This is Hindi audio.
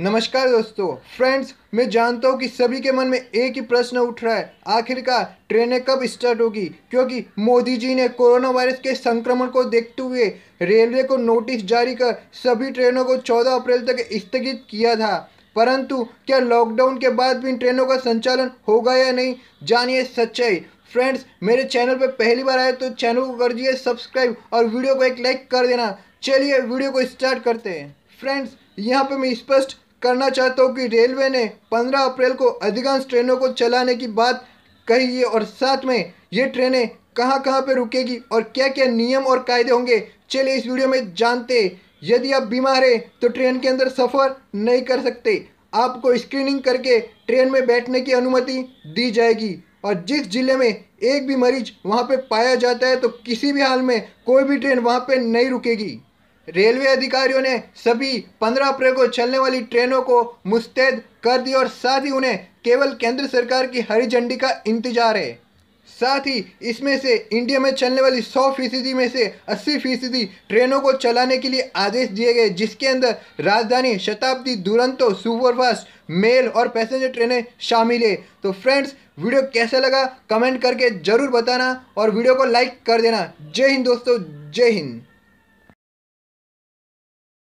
नमस्कार दोस्तों फ्रेंड्स मैं जानता हूँ कि सभी के मन में एक ही प्रश्न उठ रहा है आखिरकार ट्रेनें कब स्टार्ट होगी क्योंकि मोदी जी ने कोरोना वायरस के संक्रमण को देखते हुए रेलवे को नोटिस जारी कर सभी ट्रेनों को 14 अप्रैल तक स्थगित किया था परंतु क्या लॉकडाउन के बाद भी इन ट्रेनों का संचालन होगा या नहीं जानिए सच्चाई फ्रेंड्स मेरे चैनल पर पहली बार आए तो चैनल को कर दिए सब्सक्राइब और वीडियो को एक लाइक कर देना चलिए वीडियो को स्टार्ट करते हैं फ्रेंड्स यहाँ पे मैं स्पष्ट करना चाहता हूँ कि रेलवे ने 15 अप्रैल को अधिकांश ट्रेनों को चलाने की बात कही है और साथ में ये ट्रेनें कहाँ कहाँ पर रुकेगी और क्या क्या नियम और कायदे होंगे चलिए इस वीडियो में जानते यदि आप बीमार हैं तो ट्रेन के अंदर सफ़र नहीं कर सकते आपको स्क्रीनिंग करके ट्रेन में बैठने की अनुमति दी जाएगी और जिस जिले में एक भी मरीज वहाँ पे पाया जाता है तो किसी भी हाल में कोई भी ट्रेन वहाँ पे नहीं रुकेगी रेलवे अधिकारियों ने सभी 15 अप्रैल को चलने वाली ट्रेनों को मुस्तैद कर दिया और साथ ही उन्हें केवल केंद्र सरकार की हरी झंडी का इंतजार है साथ ही इसमें से इंडिया में चलने वाली 100 फीसदी में से 80 फीसदी ट्रेनों को चलाने के लिए आदेश दिए गए जिसके अंदर राजधानी शताब्दी दुरंतो सुपरफास्ट मेल और पैसेंजर ट्रेनें शामिल है तो फ्रेंड्स वीडियो कैसा लगा कमेंट करके ज़रूर बताना और वीडियो को लाइक कर देना जय हिंद दोस्तों जय हिंद